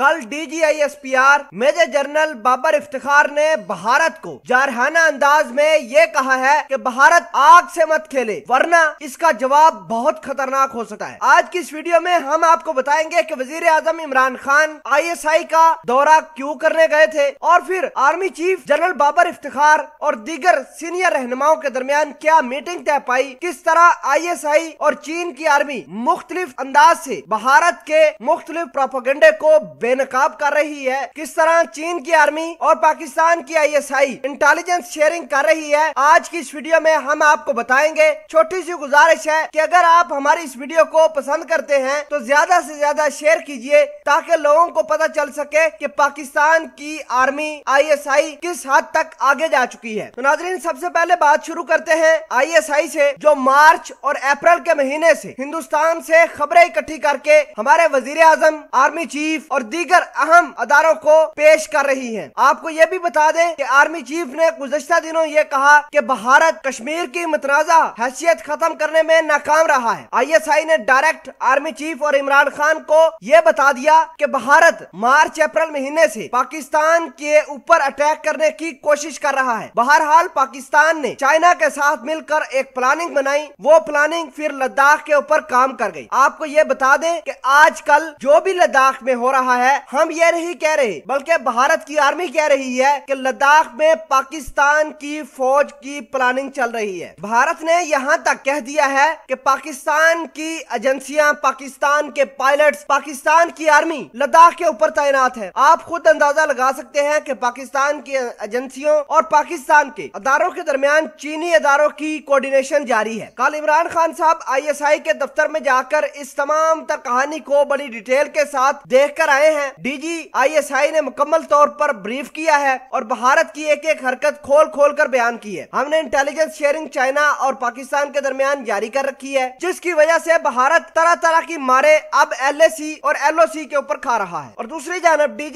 कल DGISPR major general Babar Iftikhar ने भारत को जारहाना अंदाज में ये कहा है कि भारत आग से मत खेले वरना इसका जवाब बहुत खतरनाक हो सकता है आज की इस वीडियो में हम आपको बताएंगे कि वजीर आजम इमरान खान आईएसआई का दौरा क्यों करने गए थे और फिर army chief general Babar Iftikhar और दीगर सीनियर रहनुमाओं के दरमियान क्या मीटिंग तय पाई किस तरह आई और चीन की आर्मी मुख्तलिफ अंदाज ऐसी भारत के मुख्तलिफ प्रोपोगंडे को बेनकाब कर रही है किस तरह चीन की आर्मी और पाकिस्तान की आईएसआई इंटेलिजेंस शेयरिंग कर रही है आज की इस वीडियो में हम आपको बताएंगे छोटी सी गुजारिश है कि अगर आप हमारी इस वीडियो को पसंद करते हैं तो ज्यादा से ज्यादा शेयर कीजिए ताकि लोगों को पता चल सके कि पाकिस्तान की आर्मी आईएसआई किस हद तक आगे जा चुकी है तो नाजरीन सबसे पहले बात शुरू करते हैं आईएसआई से जो मार्च और अप्रैल के महीने से हिंदुस्तान से खबरें इकट्ठी करके हमारे वजीर आजम आर्मी चीफ और दीगर अहम अदारों को पेश कर रही है आपको ये भी बता दें कि आर्मी चीफ ने गुजश्ता दिनों ये कहा कि भारत कश्मीर की मतराजा हैसियत खत्म करने में नाकाम रहा है आईएसआई ने डायरेक्ट आर्मी चीफ और इमरान खान को ये बता दिया कि भारत मार्च अप्रैल महीने से पाकिस्तान के ऊपर अटैक करने की कोशिश कर रहा है बहरहाल पाकिस्तान ने चाइना के साथ मिलकर एक प्लानिंग बनाई वो प्लानिंग फिर लद्दाख के ऊपर काम कर गयी आपको ये बता दें आज कल जो भी लद्दाख में हो रहा है है हम ये नहीं कह रहे बल्कि भारत की आर्मी कह रही है कि लद्दाख में पाकिस्तान की फौज की प्लानिंग चल रही है भारत ने यहाँ तक कह दिया है कि पाकिस्तान की एजेंसियां पाकिस्तान के पायलट पाकिस्तान की आर्मी लद्दाख के ऊपर तैनात है आप खुद अंदाजा लगा सकते हैं की पाकिस्तान की एजेंसियों और पाकिस्तान के अदारों के दरमियान चीनी अदारों की कोर्डिनेशन जारी है कल इमरान खान साहब आई के दफ्तर में जाकर इस तमाम तक कहानी को बड़ी डिटेल के साथ देख कर आए हैं हैं डीजी आईएसआई ने मुकम्मल तौर पर ब्रीफ किया है और भारत की एक एक हरकत खोल खोल कर बयान की है हमने इंटेलिजेंस शेयरिंग चाइना और पाकिस्तान के दरमियान जारी कर रखी है जिसकी वजह से भारत तरह तरह की मारे अब एल और एल के ऊपर खा रहा है और दूसरी जानब डी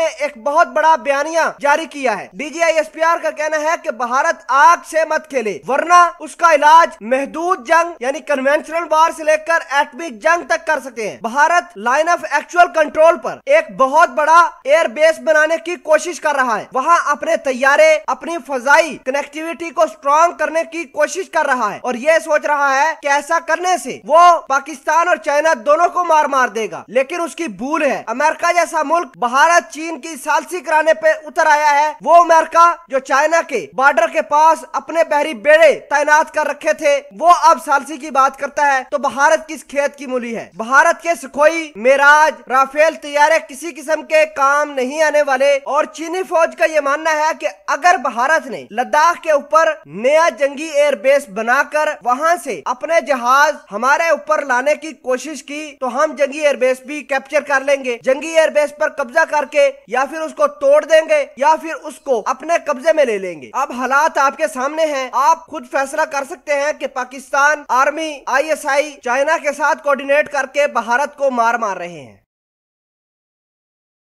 ने एक बहुत बड़ा बयानिया जारी किया है डी का कहना है की भारत आग से मत खेले वरना उसका इलाज महदूद जंग यानी कन्वेंशनल वार से लेकर एटमिक जंग तक कर सके हैं Bharat line of actual control माहौल पर एक बहुत बड़ा एयर बेस बनाने की कोशिश कर रहा है वहाँ अपने तैयारे अपनी फजाई कनेक्टिविटी को स्ट्रॉन्ग करने की कोशिश कर रहा है और ये सोच रहा है की ऐसा करने ऐसी वो पाकिस्तान और चाइना दोनों को मार मार देगा लेकिन उसकी भूल है अमेरिका जैसा मुल्क भारत चीन की सालसी कराने पे उतर आया है वो अमेरिका जो चाइना के बॉर्डर के पास अपने बहरी बेड़े तैनात कर रखे थे वो अब सालसी की बात करता है तो भारत किस खेत की मूली है भारत के सुखोई मेराज राफेल राफेल तैयारे किसी किस्म के काम नहीं आने वाले और चीनी फौज का ये मानना है कि अगर भारत ने लद्दाख के ऊपर नया जंगी एयरबेस बनाकर वहाँ से अपने जहाज हमारे ऊपर लाने की कोशिश की तो हम जंगी एयरबेस भी कैप्चर कर लेंगे जंगी एयरबेस पर कब्जा करके या फिर उसको तोड़ देंगे या फिर उसको अपने कब्जे में ले लेंगे अब हालात आपके सामने हैं आप खुद फैसला कर सकते हैं कि पाकिस्तान आर्मी आईएसआई चाइना के साथ कोऑर्डिनेट करके भारत को मार मार रहे हैं